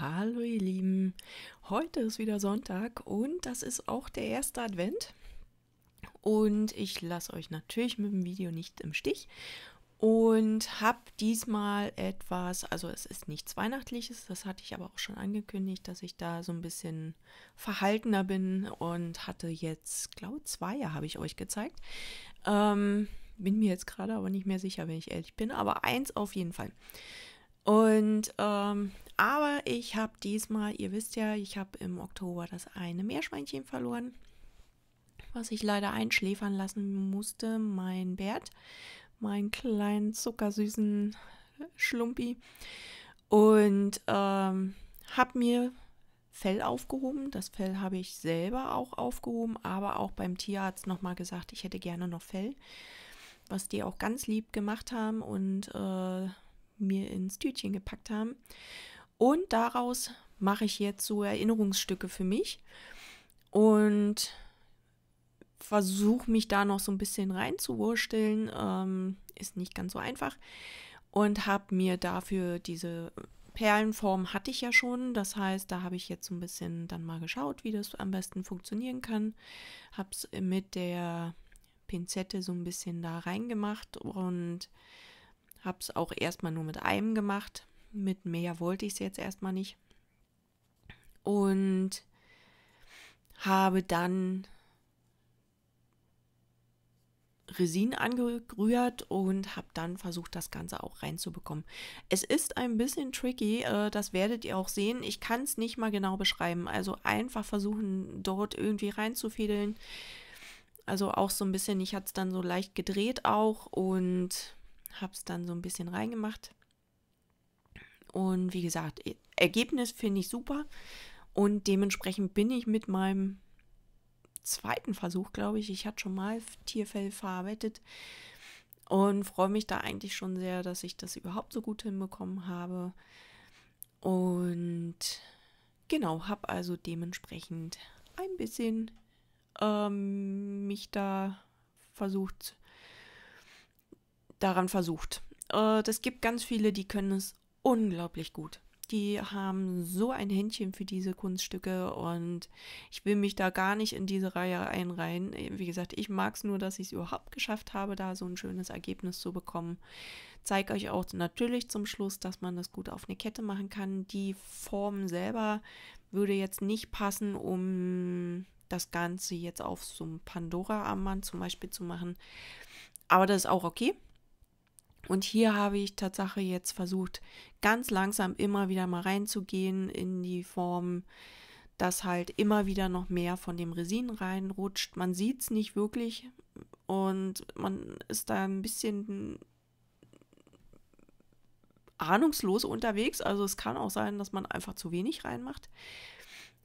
Hallo ihr Lieben, heute ist wieder Sonntag und das ist auch der erste Advent. Und ich lasse euch natürlich mit dem Video nicht im Stich und habe diesmal etwas, also es ist nichts Weihnachtliches, das hatte ich aber auch schon angekündigt, dass ich da so ein bisschen verhaltener bin und hatte jetzt, glaube zwei habe ich euch gezeigt. Ähm, bin mir jetzt gerade aber nicht mehr sicher, wenn ich ehrlich bin, aber eins auf jeden Fall. Und ähm, aber ich habe diesmal, ihr wisst ja, ich habe im Oktober das eine Meerschweinchen verloren, was ich leider einschläfern lassen musste. Mein Bert, meinen kleinen zuckersüßen Schlumpi. Und ähm, habe mir Fell aufgehoben. Das Fell habe ich selber auch aufgehoben, aber auch beim Tierarzt nochmal gesagt, ich hätte gerne noch Fell. Was die auch ganz lieb gemacht haben und äh, mir ins Tütchen gepackt haben. Und daraus mache ich jetzt so Erinnerungsstücke für mich und versuche mich da noch so ein bisschen reinzuwursteln. Ähm, ist nicht ganz so einfach. Und habe mir dafür diese Perlenform hatte ich ja schon. Das heißt, da habe ich jetzt so ein bisschen dann mal geschaut, wie das am besten funktionieren kann. Habe es mit der Pinzette so ein bisschen da reingemacht und habe es auch erstmal nur mit einem gemacht. Mit mehr wollte ich es jetzt erstmal nicht. Und habe dann Resin angerührt und habe dann versucht, das Ganze auch reinzubekommen. Es ist ein bisschen tricky, äh, das werdet ihr auch sehen. Ich kann es nicht mal genau beschreiben. Also einfach versuchen, dort irgendwie reinzufädeln. Also auch so ein bisschen, ich hatte es dann so leicht gedreht auch und habe es dann so ein bisschen reingemacht. Und wie gesagt, e- Ergebnis finde ich super. Und dementsprechend bin ich mit meinem zweiten Versuch, glaube ich, ich hatte schon mal Tierfell verarbeitet und freue mich da eigentlich schon sehr, dass ich das überhaupt so gut hinbekommen habe. Und genau, habe also dementsprechend ein bisschen ähm, mich da versucht zu daran versucht. Es äh, gibt ganz viele, die können es unglaublich gut. Die haben so ein Händchen für diese Kunststücke und ich will mich da gar nicht in diese Reihe einreihen. Wie gesagt, ich mag es nur, dass ich es überhaupt geschafft habe, da so ein schönes Ergebnis zu bekommen. Zeige euch auch natürlich zum Schluss, dass man das gut auf eine Kette machen kann. Die Form selber würde jetzt nicht passen, um das Ganze jetzt auf so einem Pandora-Armband zum Beispiel zu machen. Aber das ist auch okay. Und hier habe ich Tatsache jetzt versucht, ganz langsam immer wieder mal reinzugehen in die Form, dass halt immer wieder noch mehr von dem Resin reinrutscht. Man sieht es nicht wirklich und man ist da ein bisschen ahnungslos unterwegs. Also es kann auch sein, dass man einfach zu wenig reinmacht.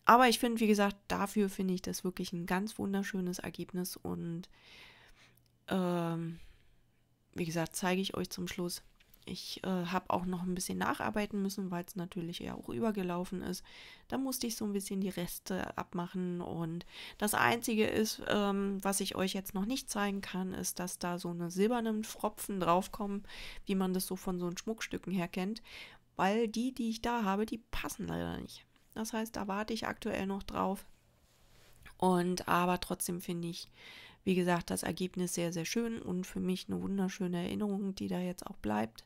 Aber ich finde, wie gesagt, dafür finde ich das wirklich ein ganz wunderschönes Ergebnis und ähm, wie gesagt, zeige ich euch zum Schluss. Ich äh, habe auch noch ein bisschen nacharbeiten müssen, weil es natürlich ja auch übergelaufen ist. Da musste ich so ein bisschen die Reste abmachen. Und das Einzige ist, ähm, was ich euch jetzt noch nicht zeigen kann, ist, dass da so eine silbernen Fropfen draufkommen, wie man das so von so Schmuckstücken her kennt. Weil die, die ich da habe, die passen leider nicht. Das heißt, da warte ich aktuell noch drauf. Und aber trotzdem finde ich wie gesagt, das Ergebnis sehr, sehr schön und für mich eine wunderschöne Erinnerung, die da jetzt auch bleibt.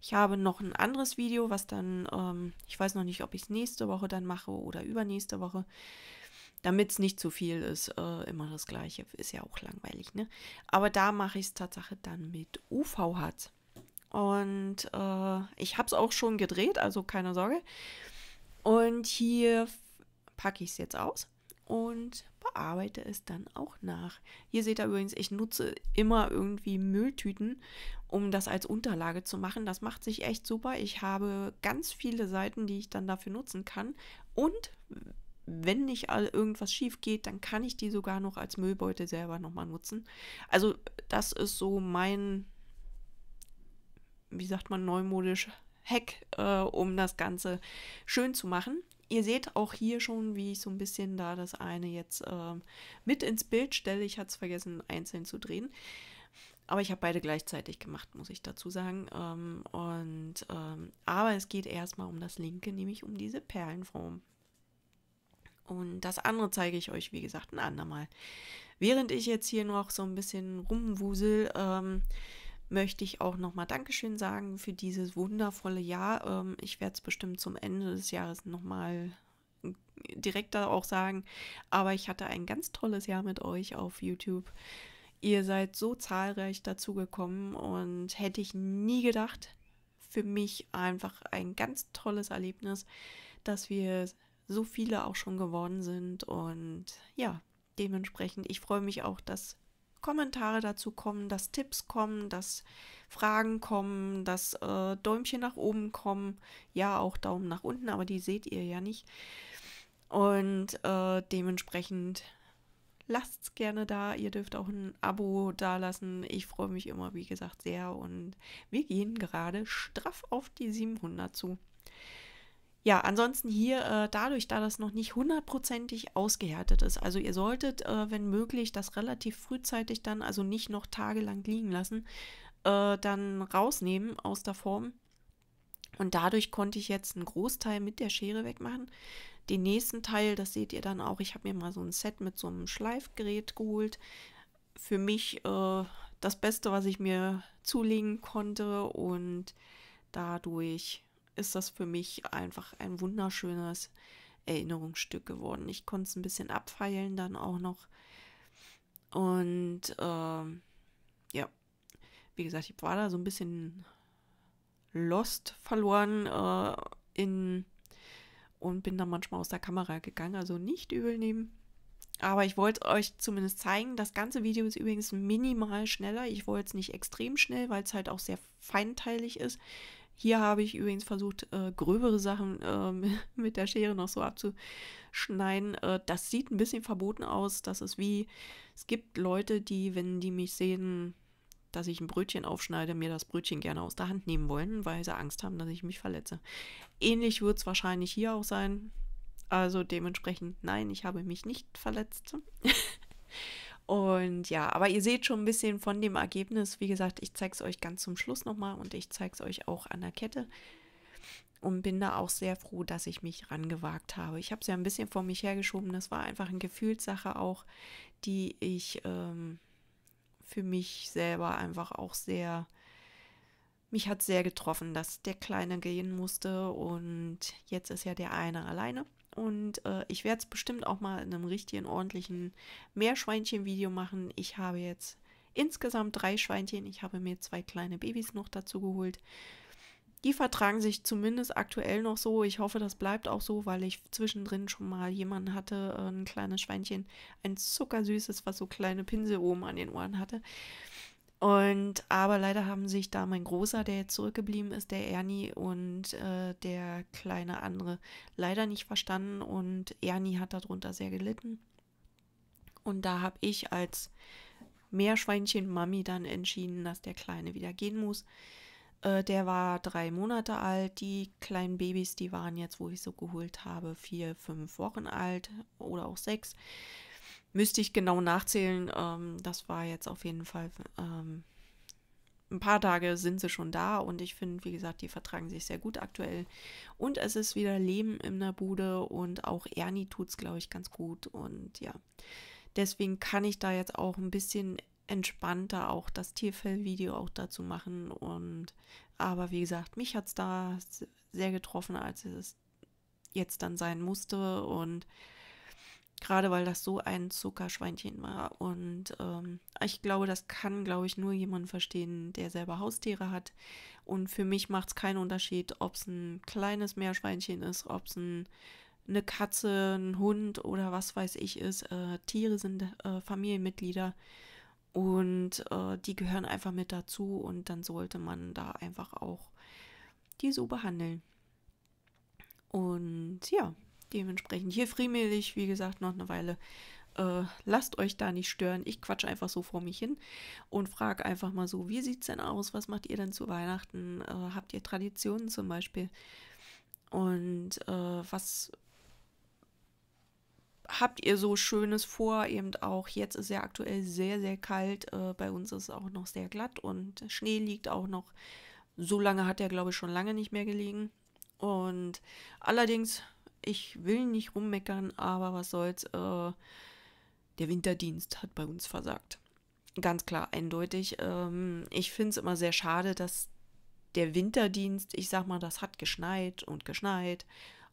Ich habe noch ein anderes Video, was dann, ähm, ich weiß noch nicht, ob ich es nächste Woche dann mache oder übernächste Woche, damit es nicht zu viel ist. Äh, immer das Gleiche, ist ja auch langweilig, ne? Aber da mache ich es Tatsache dann mit UV-Harz. Und äh, ich habe es auch schon gedreht, also keine Sorge. Und hier packe ich es jetzt aus und arbeite es dann auch nach. Hier seht ihr übrigens, ich nutze immer irgendwie Mülltüten, um das als Unterlage zu machen. Das macht sich echt super. Ich habe ganz viele Seiten, die ich dann dafür nutzen kann. Und wenn nicht irgendwas schief geht, dann kann ich die sogar noch als Müllbeute selber nochmal nutzen. Also das ist so mein, wie sagt man, neumodisch Hack, äh, um das Ganze schön zu machen. Ihr seht auch hier schon, wie ich so ein bisschen da das eine jetzt äh, mit ins Bild stelle. Ich hatte es vergessen, einzeln zu drehen. Aber ich habe beide gleichzeitig gemacht, muss ich dazu sagen. Ähm, und, ähm, aber es geht erstmal um das linke, nämlich um diese Perlenform. Und das andere zeige ich euch, wie gesagt, ein andermal. Während ich jetzt hier noch so ein bisschen rumwusel, ähm, möchte ich auch nochmal Dankeschön sagen für dieses wundervolle Jahr. Ähm, ich werde es bestimmt zum Ende des Jahres nochmal äh, direkter auch sagen. Aber ich hatte ein ganz tolles Jahr mit euch auf YouTube. Ihr seid so zahlreich dazugekommen und hätte ich nie gedacht. Für mich einfach ein ganz tolles Erlebnis, dass wir so viele auch schon geworden sind. Und ja, dementsprechend, ich freue mich auch, dass Kommentare dazu kommen, dass Tipps kommen, dass Fragen kommen, dass äh, Däumchen nach oben kommen. Ja, auch Daumen nach unten, aber die seht ihr ja nicht. Und äh, dementsprechend es gerne da. Ihr dürft auch ein Abo da lassen. Ich freue mich immer, wie gesagt, sehr. Und wir gehen gerade straff auf die 700 zu ja, ansonsten hier äh, dadurch, da das noch nicht hundertprozentig ausgehärtet ist. Also ihr solltet, äh, wenn möglich, das relativ frühzeitig dann, also nicht noch tagelang liegen lassen, äh, dann rausnehmen aus der Form. Und dadurch konnte ich jetzt einen Großteil mit der Schere wegmachen. Den nächsten Teil, das seht ihr dann auch, ich habe mir mal so ein Set mit so einem Schleifgerät geholt. Für mich äh, das Beste, was ich mir zulegen konnte und dadurch ist das für mich einfach ein wunderschönes Erinnerungsstück geworden. Ich konnte es ein bisschen abfeilen dann auch noch. Und ähm, ja, wie gesagt, ich war da so ein bisschen lost verloren äh, in und bin dann manchmal aus der Kamera gegangen, also nicht übel nehmen. Aber ich wollte euch zumindest zeigen, das ganze Video ist übrigens minimal schneller. Ich wollte es nicht extrem schnell, weil es halt auch sehr feinteilig ist. Hier habe ich übrigens versucht, äh, gröbere Sachen äh, mit der Schere noch so abzuschneiden. Äh, das sieht ein bisschen verboten aus. Das ist wie, es gibt Leute, die, wenn die mich sehen, dass ich ein Brötchen aufschneide, mir das Brötchen gerne aus der Hand nehmen wollen, weil sie Angst haben, dass ich mich verletze. Ähnlich wird es wahrscheinlich hier auch sein. Also dementsprechend, nein, ich habe mich nicht verletzt. Und ja, aber ihr seht schon ein bisschen von dem Ergebnis. Wie gesagt, ich zeige es euch ganz zum Schluss nochmal und ich zeige es euch auch an der Kette. Und bin da auch sehr froh, dass ich mich rangewagt habe. Ich habe es ja ein bisschen vor mich hergeschoben. Das war einfach eine Gefühlssache auch, die ich ähm, für mich selber einfach auch sehr, mich hat sehr getroffen, dass der Kleine gehen musste und jetzt ist ja der eine alleine. Und äh, ich werde es bestimmt auch mal in einem richtigen, ordentlichen Meerschweinchen-Video machen. Ich habe jetzt insgesamt drei Schweinchen. Ich habe mir zwei kleine Babys noch dazu geholt. Die vertragen sich zumindest aktuell noch so. Ich hoffe, das bleibt auch so, weil ich zwischendrin schon mal jemanden hatte, äh, ein kleines Schweinchen, ein zuckersüßes, was so kleine Pinsel oben an den Ohren hatte. Und aber leider haben sich da mein Großer, der jetzt zurückgeblieben ist, der Ernie und äh, der kleine andere leider nicht verstanden und Ernie hat darunter sehr gelitten. Und da habe ich als Meerschweinchen-Mami dann entschieden, dass der Kleine wieder gehen muss. Äh, der war drei Monate alt. Die kleinen Babys, die waren jetzt, wo ich so geholt habe, vier, fünf Wochen alt oder auch sechs. Müsste ich genau nachzählen. Ähm, das war jetzt auf jeden Fall. Ähm, ein paar Tage sind sie schon da und ich finde, wie gesagt, die vertragen sich sehr gut aktuell. Und es ist wieder Leben in der Bude und auch Ernie tut es, glaube ich, ganz gut. Und ja, deswegen kann ich da jetzt auch ein bisschen entspannter auch das Tierfell-Video auch dazu machen. Und aber wie gesagt, mich hat es da sehr getroffen, als es jetzt dann sein musste. Und Gerade weil das so ein Zuckerschweinchen war. Und ähm, ich glaube, das kann, glaube ich, nur jemand verstehen, der selber Haustiere hat. Und für mich macht es keinen Unterschied, ob es ein kleines Meerschweinchen ist, ob es ein, eine Katze, ein Hund oder was weiß ich ist. Äh, Tiere sind äh, Familienmitglieder und äh, die gehören einfach mit dazu. Und dann sollte man da einfach auch die so behandeln. Und ja, dementsprechend hier friemelig, wie gesagt, noch eine Weile. Äh, lasst euch da nicht stören. Ich quatsche einfach so vor mich hin und frage einfach mal so, wie sieht's denn aus? Was macht ihr denn zu Weihnachten? Äh, habt ihr Traditionen zum Beispiel? Und äh, was habt ihr so Schönes vor? Eben auch jetzt ist ja aktuell sehr, sehr kalt. Äh, bei uns ist es auch noch sehr glatt und Schnee liegt auch noch. So lange hat er, glaube ich, schon lange nicht mehr gelegen. Und allerdings ich will nicht rummeckern, aber was soll's, äh, der Winterdienst hat bei uns versagt. Ganz klar, eindeutig. Ähm, ich finde es immer sehr schade, dass der Winterdienst, ich sag mal, das hat geschneit und geschneit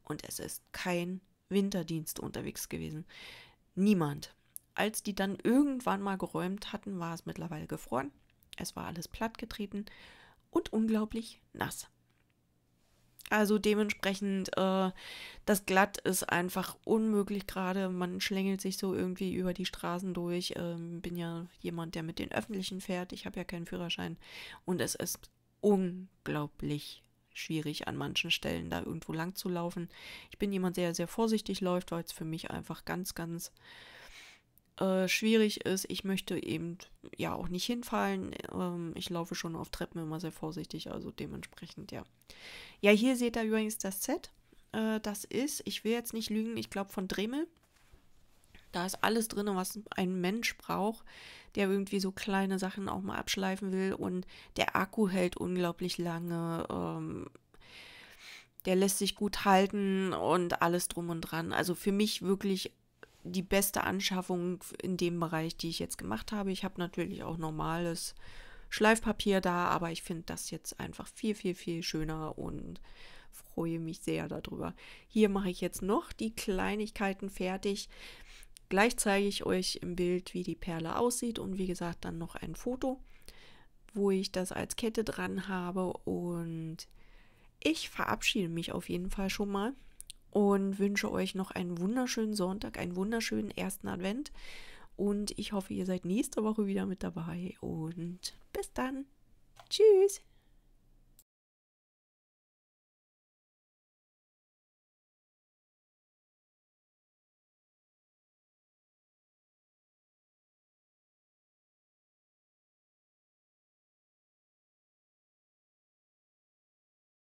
und es ist kein Winterdienst unterwegs gewesen. Niemand. Als die dann irgendwann mal geräumt hatten, war es mittlerweile gefroren. Es war alles plattgetreten und unglaublich nass. Also dementsprechend, äh, das Glatt ist einfach unmöglich gerade. Man schlängelt sich so irgendwie über die Straßen durch. Ähm, bin ja jemand, der mit den Öffentlichen fährt. Ich habe ja keinen Führerschein. Und es ist unglaublich schwierig, an manchen Stellen da irgendwo lang zu laufen. Ich bin jemand, der sehr vorsichtig läuft, weil es für mich einfach ganz, ganz äh, schwierig ist. Ich möchte eben ja auch nicht hinfallen. Ähm, ich laufe schon auf Treppen immer sehr vorsichtig, also dementsprechend ja. Ja, hier seht ihr übrigens das Set. Äh, das ist, ich will jetzt nicht lügen, ich glaube von Dremel. Da ist alles drin, was ein Mensch braucht, der irgendwie so kleine Sachen auch mal abschleifen will. Und der Akku hält unglaublich lange. Ähm, der lässt sich gut halten und alles drum und dran. Also für mich wirklich die beste Anschaffung in dem Bereich, die ich jetzt gemacht habe. Ich habe natürlich auch normales Schleifpapier da, aber ich finde das jetzt einfach viel, viel, viel schöner und freue mich sehr darüber. Hier mache ich jetzt noch die Kleinigkeiten fertig. Gleich zeige ich euch im Bild, wie die Perle aussieht und wie gesagt dann noch ein Foto, wo ich das als Kette dran habe und ich verabschiede mich auf jeden Fall schon mal und wünsche euch noch einen wunderschönen Sonntag, einen wunderschönen ersten Advent. Und ich hoffe, ihr seid nächste Woche wieder mit dabei. Und bis dann. Tschüss.